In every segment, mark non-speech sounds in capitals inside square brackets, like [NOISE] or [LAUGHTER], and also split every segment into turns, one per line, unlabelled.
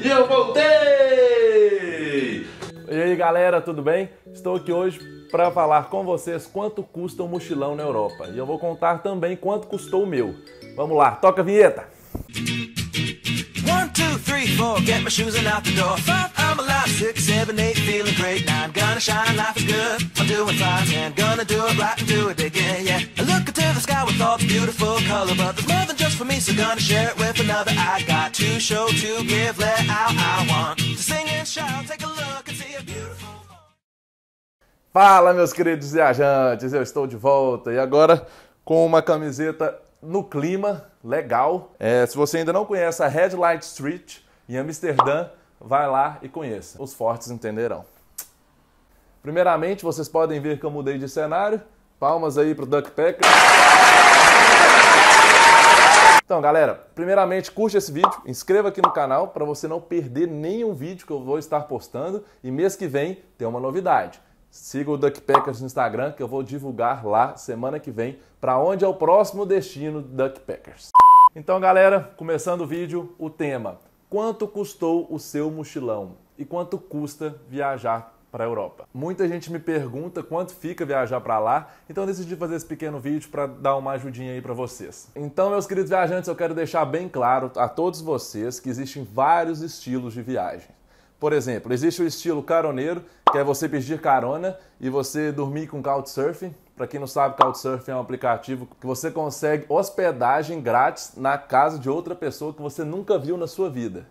E eu voltei! E aí galera, tudo bem? Estou aqui hoje para falar com vocês quanto custa um mochilão na Europa. E eu vou contar também quanto custou o meu. Vamos lá, toca a vinheta! One, get my shoes out the door. I'm alive. feeling great. gonna shine, life is good. I'm doing and gonna do it right and do it again, yeah. I look the sky with all beautiful color, but just for me, so gonna share it with another. I got to show, to give, let out. I want to sing and shout, take a look and see a beautiful. Fala, meus queridos viajantes, eu estou de volta e agora com uma camiseta no clima legal. É, se você ainda não conhece a Red Light Street em Amsterdã, vai lá e conheça. Os fortes entenderão. Primeiramente, vocês podem ver que eu mudei de cenário. Palmas aí pro Duck Packer. Então, galera, primeiramente curte esse vídeo, inscreva aqui no canal para você não perder nenhum vídeo que eu vou estar postando e mês que vem tem uma novidade. Siga o Duck Packers no Instagram que eu vou divulgar lá semana que vem para onde é o próximo destino do Duck Packers. Então, galera, começando o vídeo, o tema: quanto custou o seu mochilão e quanto custa viajar para a Europa. Muita gente me pergunta quanto fica viajar para lá, então eu decidi fazer esse pequeno vídeo para dar uma ajudinha aí para vocês. Então, meus queridos viajantes, eu quero deixar bem claro a todos vocês que existem vários estilos de viagem. Por exemplo, existe o estilo caroneiro, que é você pedir carona e você dormir com couchsurfing. Para quem não sabe, couchsurfing é um aplicativo que você consegue hospedagem grátis na casa de outra pessoa que você nunca viu na sua vida.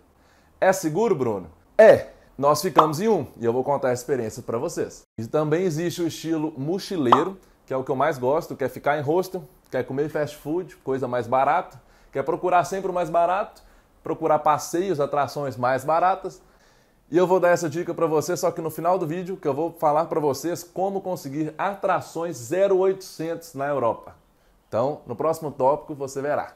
É seguro, Bruno? É! nós ficamos em um e eu vou contar a experiência para vocês. E também existe o estilo mochileiro, que é o que eu mais gosto, quer é ficar em hostel, quer é comer fast food, coisa mais barata, quer é procurar sempre o mais barato, procurar passeios, atrações mais baratas. E eu vou dar essa dica para vocês, só que no final do vídeo, que eu vou falar para vocês como conseguir atrações 0800 na Europa. Então, no próximo tópico você verá.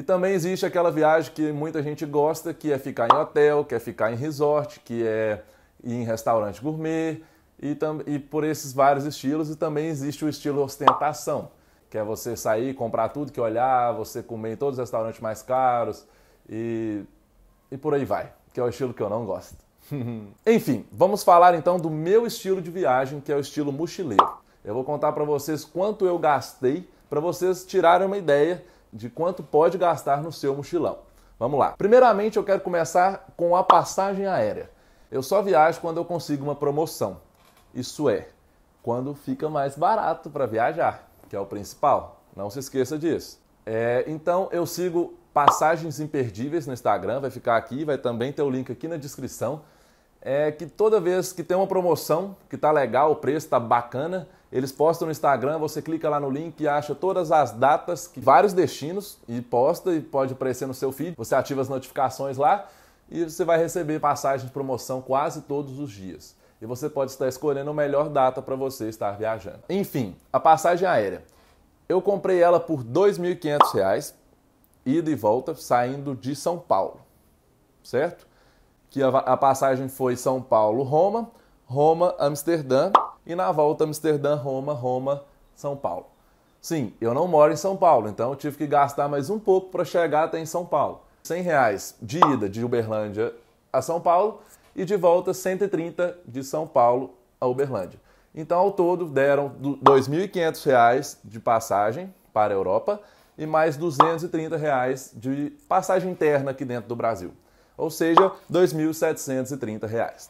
E também existe aquela viagem que muita gente gosta, que é ficar em hotel, que é ficar em resort, que é ir em restaurante gourmet, e, e por esses vários estilos. E também existe o estilo ostentação, que é você sair, comprar tudo que olhar, você comer em todos os restaurantes mais caros e, e por aí vai, que é o estilo que eu não gosto. [LAUGHS] Enfim, vamos falar então do meu estilo de viagem, que é o estilo mochileiro. Eu vou contar para vocês quanto eu gastei para vocês tirarem uma ideia de quanto pode gastar no seu mochilão. Vamos lá. Primeiramente, eu quero começar com a passagem aérea. Eu só viajo quando eu consigo uma promoção. Isso é, quando fica mais barato para viajar, que é o principal. Não se esqueça disso. É, então, eu sigo passagens imperdíveis no Instagram, vai ficar aqui, vai também ter o link aqui na descrição é que toda vez que tem uma promoção, que tá legal, o preço tá bacana, eles postam no Instagram, você clica lá no link e acha todas as datas, vários destinos e posta e pode aparecer no seu feed. Você ativa as notificações lá e você vai receber passagens de promoção quase todos os dias. E você pode estar escolhendo a melhor data para você estar viajando. Enfim, a passagem aérea. Eu comprei ela por R$ 2.500, ida e volta, saindo de São Paulo, certo? que a passagem foi São Paulo-Roma, Roma-Amsterdã e na volta Amsterdã-Roma, Roma-São Paulo. Sim, eu não moro em São Paulo, então eu tive que gastar mais um pouco para chegar até em São Paulo. 100 reais de ida de Uberlândia a São Paulo e de volta 130 de São Paulo a Uberlândia. Então, ao todo, deram R$ 2.500 de passagem para a Europa e mais R$ 230 reais de passagem interna aqui dentro do Brasil ou seja, R$ 2.730.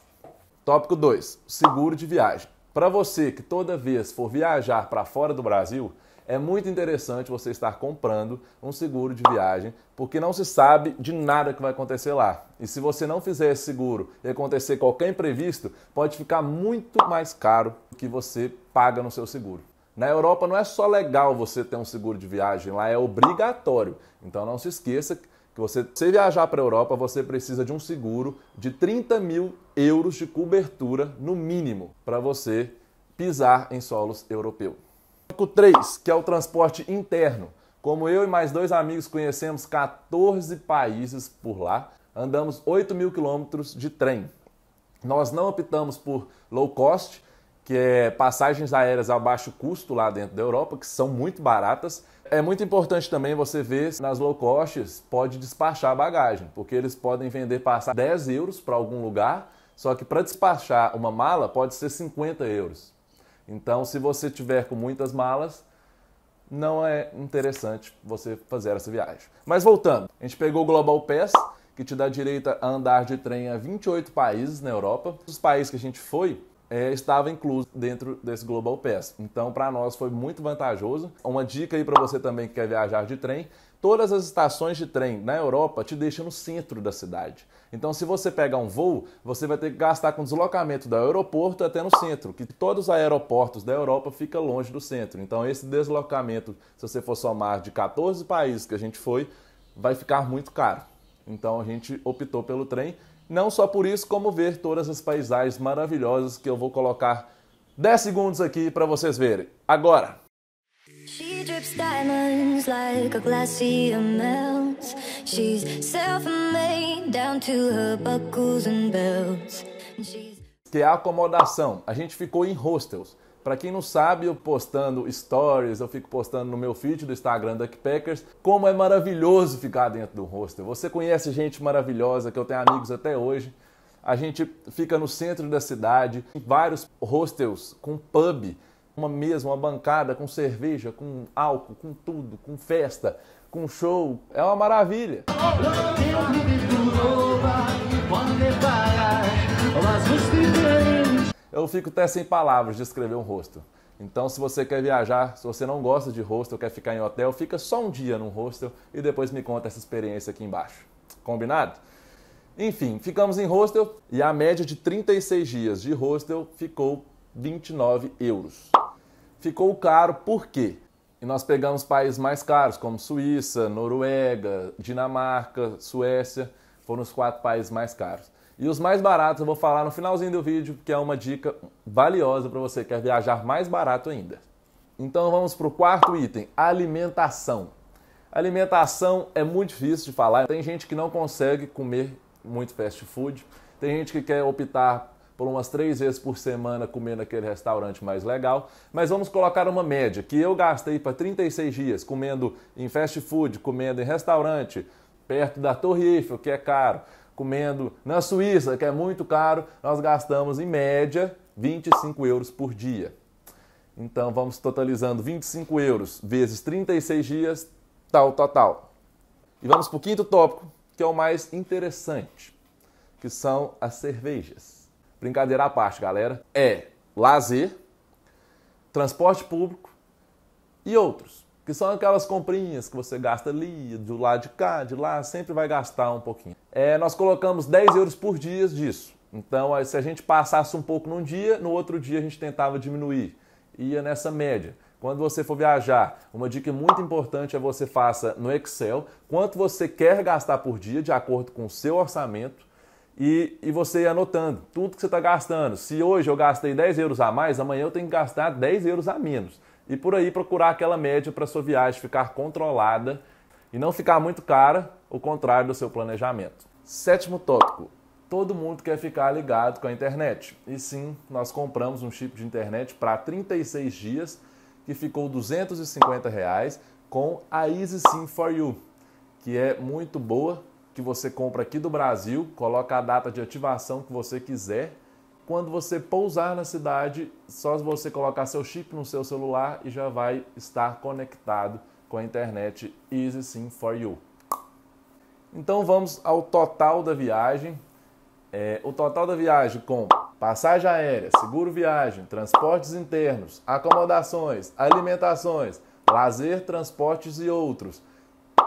Tópico 2: seguro de viagem. Para você que toda vez for viajar para fora do Brasil, é muito interessante você estar comprando um seguro de viagem, porque não se sabe de nada que vai acontecer lá. E se você não fizer esse seguro e acontecer qualquer imprevisto, pode ficar muito mais caro do que você paga no seu seguro. Na Europa não é só legal você ter um seguro de viagem, lá é obrigatório. Então não se esqueça que você, se viajar para a Europa, você precisa de um seguro de 30 mil euros de cobertura, no mínimo, para você pisar em solos europeu. Tópico 3, que é o transporte interno. Como eu e mais dois amigos conhecemos 14 países por lá, andamos 8 mil quilômetros de trem. Nós não optamos por low cost, que é passagens aéreas a baixo custo lá dentro da Europa, que são muito baratas. É muito importante também você ver se nas low costs pode despachar bagagem, porque eles podem vender passar 10 euros para algum lugar, só que para despachar uma mala pode ser 50 euros. Então, se você tiver com muitas malas, não é interessante você fazer essa viagem. Mas voltando, a gente pegou o Global Pass, que te dá direito a andar de trem a 28 países na Europa. Os países que a gente foi é, estava incluso dentro desse Global Pass. Então, para nós foi muito vantajoso. Uma dica aí para você também que quer viajar de trem: todas as estações de trem na Europa te deixam no centro da cidade. Então, se você pegar um voo, você vai ter que gastar com deslocamento do aeroporto até no centro, que todos os aeroportos da Europa ficam longe do centro. Então, esse deslocamento, se você for somar de 14 países que a gente foi, vai ficar muito caro. Então, a gente optou pelo trem não só por isso, como ver todas as paisagens maravilhosas que eu vou colocar 10 segundos aqui para vocês verem. Agora! She drips diamonds like a glass melts. She's self-made down to her buckles and belts. Que é a acomodação. A gente ficou em hostels. Para quem não sabe, eu postando stories, eu fico postando no meu feed do Instagram da Packers, como é maravilhoso ficar dentro do hostel. Você conhece gente maravilhosa, que eu tenho amigos até hoje. A gente fica no centro da cidade, em vários hostels com pub, uma mesa, uma bancada com cerveja, com álcool, com tudo, com festa, com show. É uma maravilha. Eu fico até sem palavras de escrever um rosto. Então, se você quer viajar, se você não gosta de hostel, quer ficar em hotel, fica só um dia num hostel e depois me conta essa experiência aqui embaixo. Combinado? Enfim, ficamos em hostel e a média de 36 dias de hostel ficou 29 euros. Ficou caro por quê? E nós pegamos países mais caros, como Suíça, Noruega, Dinamarca, Suécia, foram os quatro países mais caros. E os mais baratos eu vou falar no finalzinho do vídeo, que é uma dica valiosa para você que quer viajar mais barato ainda. Então vamos para o quarto item, alimentação. Alimentação é muito difícil de falar. Tem gente que não consegue comer muito fast food. Tem gente que quer optar por umas três vezes por semana comer naquele restaurante mais legal. Mas vamos colocar uma média, que eu gastei para 36 dias comendo em fast food, comendo em restaurante, perto da Torre Eiffel, que é caro comendo na Suíça, que é muito caro, nós gastamos em média 25 euros por dia. Então vamos totalizando 25 euros vezes 36 dias, tal, total E vamos para o quinto tópico, que é o mais interessante, que são as cervejas. Brincadeira à parte, galera. É lazer, transporte público e outros, que são aquelas comprinhas que você gasta ali, do lado de cá, de lá, sempre vai gastar um pouquinho é, nós colocamos 10 euros por dia disso. Então, se a gente passasse um pouco num dia, no outro dia a gente tentava diminuir. Ia nessa média. Quando você for viajar, uma dica muito importante é você faça no Excel quanto você quer gastar por dia, de acordo com o seu orçamento, e, e você anotando tudo que você está gastando. Se hoje eu gastei 10 euros a mais, amanhã eu tenho que gastar 10 euros a menos. E por aí procurar aquela média para sua viagem ficar controlada e não ficar muito cara, o contrário do seu planejamento. Sétimo tópico. Todo mundo quer ficar ligado com a internet. E sim, nós compramos um chip de internet para 36 dias que ficou 250 reais com a Sim for You, que é muito boa, que você compra aqui do Brasil, coloca a data de ativação que você quiser. Quando você pousar na cidade, só você colocar seu chip no seu celular e já vai estar conectado com a internet Easy Sim for You. Então vamos ao total da viagem. É, o total da viagem com passagem aérea, seguro viagem, transportes internos, acomodações, alimentações, lazer, transportes e outros.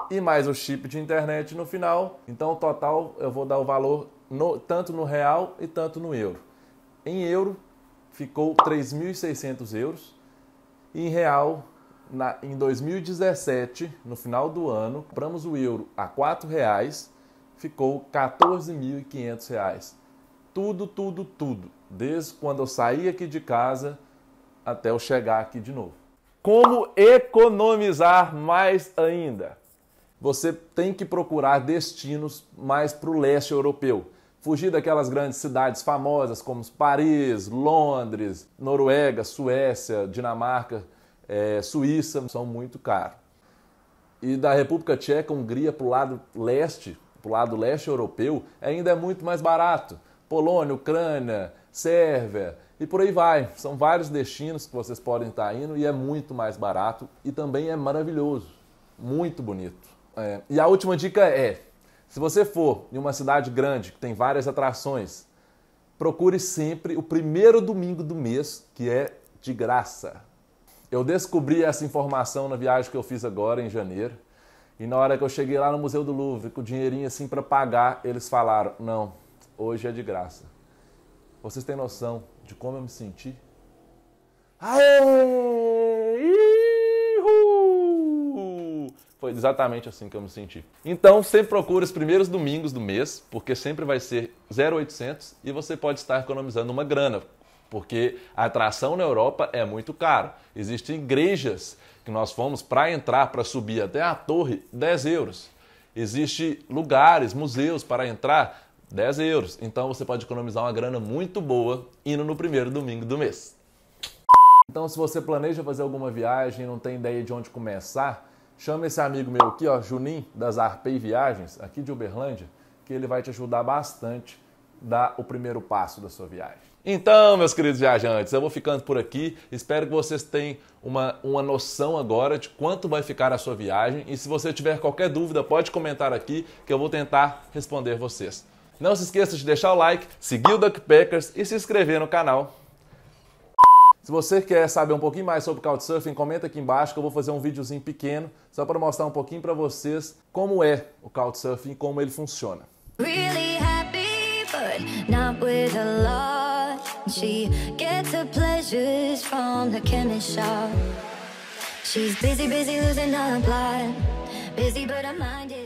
E mais o chip de internet no final. Então o total eu vou dar o valor no, tanto no real e tanto no euro. Em euro ficou 3.600 euros e em real na, em 2017, no final do ano, compramos o euro a R$ reais, ficou R$ 14.500. Tudo, tudo, tudo. Desde quando eu saí aqui de casa até eu chegar aqui de novo. Como economizar mais ainda? Você tem que procurar destinos mais para o leste europeu. Fugir daquelas grandes cidades famosas como Paris, Londres, Noruega, Suécia, Dinamarca é, Suíça são muito caros. E da República Tcheca, Hungria para o lado leste, para o lado leste europeu, ainda é muito mais barato. Polônia, Ucrânia, Sérvia e por aí vai. São vários destinos que vocês podem estar indo e é muito mais barato e também é maravilhoso, muito bonito. É. E a última dica é: se você for em uma cidade grande que tem várias atrações, procure sempre o primeiro domingo do mês que é de graça. Eu descobri essa informação na viagem que eu fiz agora em janeiro. E na hora que eu cheguei lá no Museu do Louvre, com o dinheirinho assim para pagar, eles falaram: "Não, hoje é de graça". Vocês têm noção de como eu me senti? Aê! Ihu! Foi exatamente assim que eu me senti. Então, sempre procure os primeiros domingos do mês, porque sempre vai ser 0800 e você pode estar economizando uma grana porque a atração na Europa é muito cara. Existem igrejas que nós fomos para entrar, para subir até a torre, 10 euros. Existem lugares, museus para entrar, 10 euros. Então você pode economizar uma grana muito boa indo no primeiro domingo do mês. Então, se você planeja fazer alguma viagem e não tem ideia de onde começar, chama esse amigo meu aqui, ó, Junim das Arpei Viagens, aqui de Uberlândia, que ele vai te ajudar bastante dar o primeiro passo da sua viagem. Então, meus queridos viajantes, eu vou ficando por aqui. Espero que vocês tenham uma, uma noção agora de quanto vai ficar a sua viagem. E se você tiver qualquer dúvida, pode comentar aqui que eu vou tentar responder vocês. Não se esqueça de deixar o like, seguir o Duck Packers e se inscrever no canal. Se você quer saber um pouquinho mais sobre Couchsurfing, comenta aqui embaixo que eu vou fazer um videozinho pequeno só para mostrar um pouquinho para vocês como é o Couchsurfing e como ele funciona. Really? She gets her pleasures from the chemist shop. She's busy, busy losing her blood. Busy, but her mind is.